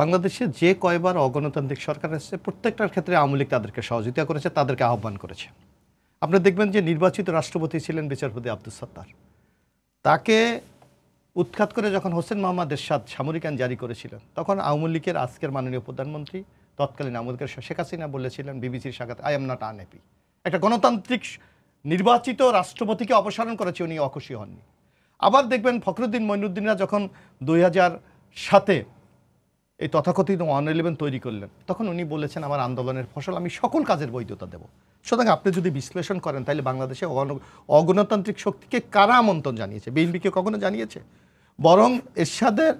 বাংলাদেশে যে কয়বার অগণতান্ত্রিক সরকার এসেছে প্রত্যেকটার ক্ষেত্রে আওয়ামী লীগ তাদেরকে সহযোগিতা করেছে তাদেরকে আহ্বান করেছে আপনি দেখবেন যে নির্বাচিত রাষ্ট্রপতি ছিলেন বিচারপতি আব্দুল সত্তার তাকে উৎখাত করে যখন হোসেন মোহাম্মদ এরশাদ সামরিক আইন জারি করেছিলেন তখন আওয়ামী লীগের আজকের মাননীয় প্রধানমন্ত্রী তৎকালীন আমাদের শেখ হাসিনা বলেছিলেন বিবিসির সাক্ষাৎ আই এম নট আনএপি একটা গণতান্ত্রিক নির্বাচিত রাষ্ট্রপতিকে অপসারণ করেছে উনি অখুশি হননি আবার দেখবেন ফখরুদ্দিন মইনুদ্দিনরা যখন দুই হাজার সাতে এই তথাকথিত ওয়ান ইলেভেন তৈরি করলেন তখন উনি বলেছেন আমার আন্দোলনের ফসল আমি সকল কাজের বৈধতা দেব সুতরাং আপনি যদি বিশ্লেষণ করেন তাহলে বাংলাদেশে অগণতান্ত্রিক শক্তিকে কারা আমন্ত্রণ জানিয়েছে বিএনপিকে কখনো জানিয়েছে বরং এরশাদের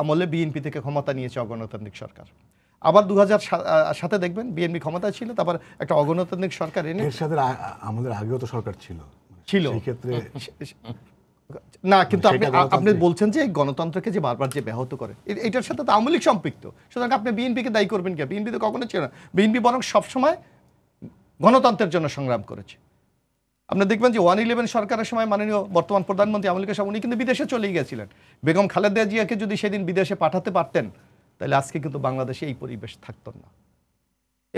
আমলে বিএনপি থেকে ক্ষমতা নিয়েছে অগণতান্ত্রিক সরকার আবার দু হাজার সাথে দেখবেন বিএনপি ক্ষমতা ছিল তারপর একটা অগণতান্ত্রিক সরকার এনে এরশাদের আমাদের আগেও তো সরকার ছিল ছিল ক্ষেত্রে না কিন্তু আপনি আপনি বলছেন যে গণতন্ত্রকে যে বারবার যে ব্যাহত করে এটার সাথে তো আমূলিক সম্পৃক্ত সুতরাং আপনি বিএনপিকে দায়ী করবেন কে বিএনপি তো কখনো ছিল না বিএনপি বরং সবসময় গণতন্ত্রের জন্য সংগ্রাম করেছে আপনি দেখবেন যে ওয়ান ইলেভেন সরকারের সময় মাননীয় বর্তমান প্রধানমন্ত্রী আওয়ামী সাহেব উনি কিন্তু বিদেশে চলেই গেছিলেন বেগম খালেদা জিয়াকে যদি সেদিন বিদেশে পাঠাতে পারতেন তাহলে আজকে কিন্তু বাংলাদেশে এই পরিবেশ থাকতো না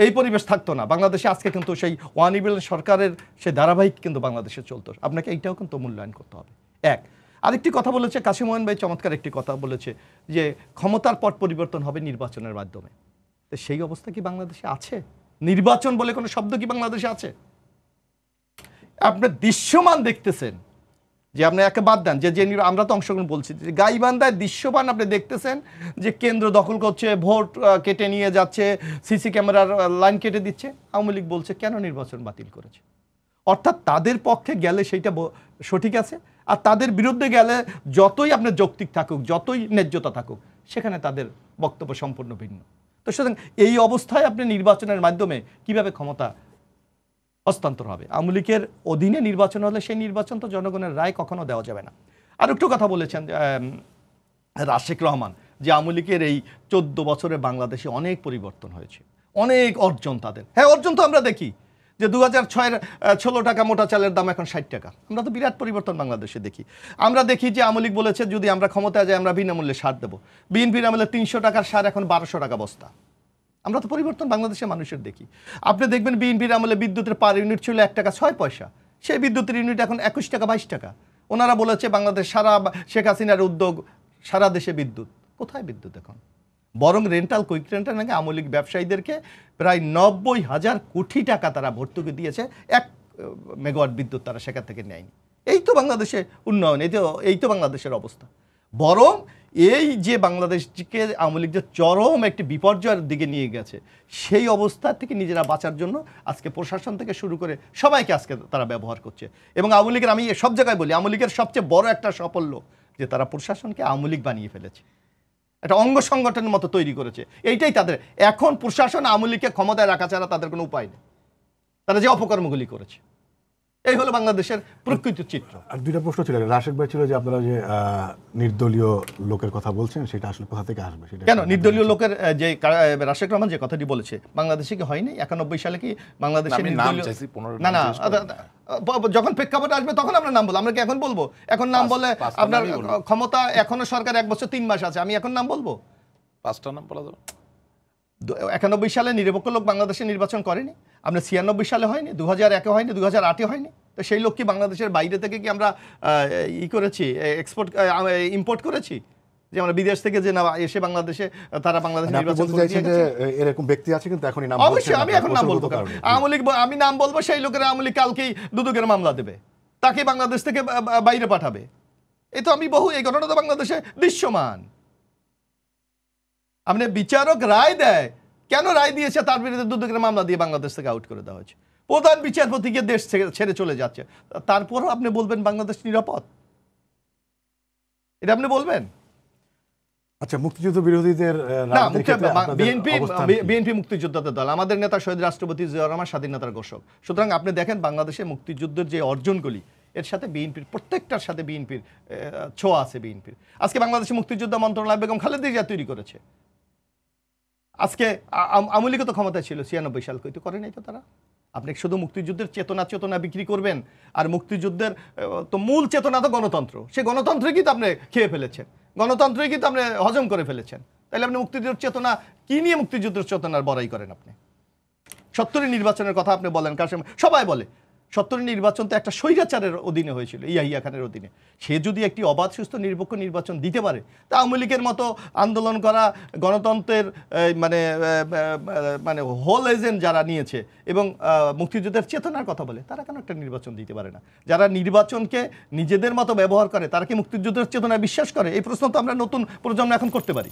এই পরিবেশ থাকতো না বাংলাদেশে আজকে কিন্তু সেই ওয়ান ইলেভেন সরকারের সেই ধারাবাহিক কিন্তু বাংলাদেশে চলতো আপনাকে এইটাও কিন্তু মূল্যায়ন করতে হবে এক আরেকটি কথা বলেছে কাশিমোহন ভাই চমৎকার একটি কথা বলেছে যে ক্ষমতার পট পরিবর্তন হবে নির্বাচনের মাধ্যমে তো সেই অবস্থা কি বাংলাদেশে আছে নির্বাচন বলে কোনো শব্দ কি বাংলাদেশে আছে আপনি দৃশ্যমান দেখতেছেন যে আপনি একে বাদ দেন যে যে আমরা তো অংশগ্রহণ বলছি যে গাইবান্ধায় দৃশ্যমান আপনি দেখতেছেন যে কেন্দ্র দখল করছে ভোট কেটে নিয়ে যাচ্ছে সিসি ক্যামেরার লাইন কেটে দিচ্ছে আওয়ামী লীগ বলছে কেন নির্বাচন বাতিল করেছে অর্থাৎ তাদের পক্ষে গেলে সেইটা সঠিক আছে আর তাদের বিরুদ্ধে গেলে যতই আপনার যৌক্তিক থাকুক যতই ন্যায্যতা থাকুক সেখানে তাদের বক্তব্য সম্পূর্ণ ভিন্ন তো সুতরাং এই অবস্থায় আপনি নির্বাচনের মাধ্যমে কিভাবে ক্ষমতা হস্তান্তর হবে আওয়ামী লীগের অধীনে নির্বাচন হলে সেই নির্বাচন তো জনগণের রায় কখনো দেওয়া যাবে না আর একটু কথা বলেছেন রাশেক রহমান যে আওয়ামী লীগের এই চোদ্দ বছরে বাংলাদেশে অনেক পরিবর্তন হয়েছে অনেক অর্জন তাদের হ্যাঁ অর্জন তো আমরা দেখি যে দু হাজার ছয়ের ষোলো টাকা মোটা চালের দাম এখন ষাট টাকা আমরা তো বিরাট পরিবর্তন বাংলাদেশে দেখি আমরা দেখি যে আমলিক বলেছে যদি আমরা ক্ষমতায় যাই আমরা বিনামূল্যে সার দেবো বিএনপির আমলে তিনশো টাকার সার এখন বারোশো টাকা বস্তা আমরা তো পরিবর্তন বাংলাদেশের মানুষের দেখি আপনি দেখবেন বিএনপির আমলে বিদ্যুতের পার ইউনিট ছিল এক টাকা ছয় পয়সা সেই বিদ্যুতের ইউনিট এখন একুশ টাকা বাইশ টাকা ওনারা বলেছে বাংলাদেশ সারা শেখ হাসিনার উদ্যোগ সারা দেশে বিদ্যুৎ কোথায় বিদ্যুৎ এখন বরং রেন্টাল কুইক রেন্টাল নাকি আমলিক ব্যবসায়ীদেরকে প্রায় নব্বই হাজার কোটি টাকা তারা ভর্তুকি দিয়েছে এক মেগাওয়াট বিদ্যুৎ তারা সেখান থেকে নেয়নি এই তো বাংলাদেশে উন্নয়ন এই তো এই তো বাংলাদেশের অবস্থা বরং এই যে বাংলাদেশকে আমলিক যে চরম একটি বিপর্যয়ের দিকে নিয়ে গেছে সেই অবস্থা থেকে নিজেরা বাঁচার জন্য আজকে প্রশাসন থেকে শুরু করে সবাইকে আজকে তারা ব্যবহার করছে এবং আওয়ামী আমি সব জায়গায় বলি আওয়ামী সবচেয়ে বড় একটা সাফল্য যে তারা প্রশাসনকে আওয়ামী বানিয়ে ফেলেছে একটা অঙ্গ সংগঠনের মতো তৈরি করেছে এইটাই তাদের এখন প্রশাসন আওয়ামী লীগকে ক্ষমতায় রাখা ছাড়া তাদের কোনো উপায় নেই তারা যে অপকর্মগুলি করেছে এই হলো বাংলাদেশের প্রকৃত চিত্র আর দুইটা প্রশ্ন ছিল রাশেদ ভাই ছিল যে আপনারা যে নির্দলীয় লোকের কথা বলছেন সেটা আসলে কোথা থেকে আসবে সেটা কেন নির্দলীয় লোকের যে রাশেদ রহমান যে কথাটি বলেছে বাংলাদেশে কি হয়নি একানব্বই সালে কি বাংলাদেশে না না যখন প্রেক্ষাপট আসবে তখন আমরা নাম বলবো আমরা কি এখন বলবো এখন নাম বলে আপনার ক্ষমতা এখনো সরকার এক বছর তিন মাস আছে আমি এখন নাম বলবো পাঁচটা নাম বলা যাবে একানব্বই সালে নিরপেক্ষ লোক বাংলাদেশে নির্বাচন করেনি আমরা ছিয়ানব্বই সালে হয়নি দু হাজার একে হয়নি দু হাজার আটে হয়নি তো সেই লোক কি বাংলাদেশের বাইরে থেকে কি আমরা ই করেছি এক্সপোর্ট ইম্পোর্ট করেছি যে আমরা বিদেশ থেকে যে না এসে বাংলাদেশে তারা বাংলাদেশে মানে নির্বাচন এরকম ব্যক্তি আছে কিন্তু এখনই অবশ্যই আমি এখন নাম বলবো আমলিক আমি নাম বলবো সেই লোকের আমলিক কালকেই দুদকের মামলা দেবে তাকে বাংলাদেশ থেকে বাইরে পাঠাবে এ তো আমি বহু এই ঘটনা তো বাংলাদেশে দৃশ্যমান আপনি বিচারক রায় দেয় কেন রায় দিয়েছে তার বিরুদ্ধে দুদকের মামলা দিয়ে বাংলাদেশ থেকে আউট করে দেওয়া হয়েছে প্রধান বিচারপতিকে দেশ ছেড়ে চলে যাচ্ছে তারপরও আপনি বলবেন বাংলাদেশ নিরাপদ এটা আপনি বলবেন আচ্ছা মুক্তিযুদ্ধ বিরোধীদের বিএনপি বিএনপি মুক্তিযোদ্ধাদের দল আমাদের নেতা শহীদ রাষ্ট্রপতি জিয়া রহমান স্বাধীনতার ঘোষক সুতরাং আপনি দেখেন বাংলাদেশে মুক্তিযুদ্ধের যে অর্জনগুলি এর সাথে বিএনপির প্রত্যেকটার সাথে বিএনপির ছোঁয়া আছে বিএনপির আজকে বাংলাদেশে মুক্তিযোদ্ধা মন্ত্রণালয় বেগম খালেদা জিয়া তৈরি করেছে আজকে আওয়ামী তো ক্ষমতা ছিল ছিয়ানব্বই সাল কিন্তু করে নাই তো তারা আপনি শুধু মুক্তিযুদ্ধের চেতনা চেতনা বিক্রি করবেন আর মুক্তিযুদ্ধের তো মূল চেতনা তো গণতন্ত্র সে গণতন্ত্রে কিন্তু আপনি খেয়ে ফেলেছেন গণতন্ত্রে কিন্তু আপনি হজম করে ফেলেছেন তাহলে আপনি মুক্তিযুদ্ধের চেতনা কী নিয়ে মুক্তিযুদ্ধের চেতনার বড়াই করেন আপনি সত্তরের নির্বাচনের কথা আপনি বলেন কার সবাই বলে সত্তরের নির্বাচন তো একটা স্বৈরাচারের অধীনে হয়েছিল ইয়াহিয়া খানের অধীনে সে যদি একটি অবাধ সুস্থ নিরপেক্ষ নির্বাচন দিতে পারে তা আওয়ামী লীগের মতো আন্দোলন করা গণতন্ত্রের মানে মানে হোল এজেন্ট যারা নিয়েছে এবং মুক্তিযুদ্ধের চেতনার কথা বলে তারা কেন একটা নির্বাচন দিতে পারে না যারা নির্বাচনকে নিজেদের মতো ব্যবহার করে তারা কি মুক্তিযুদ্ধের চেতনায় বিশ্বাস করে এই প্রশ্ন তো আমরা নতুন প্রজন্ম এখন করতে পারি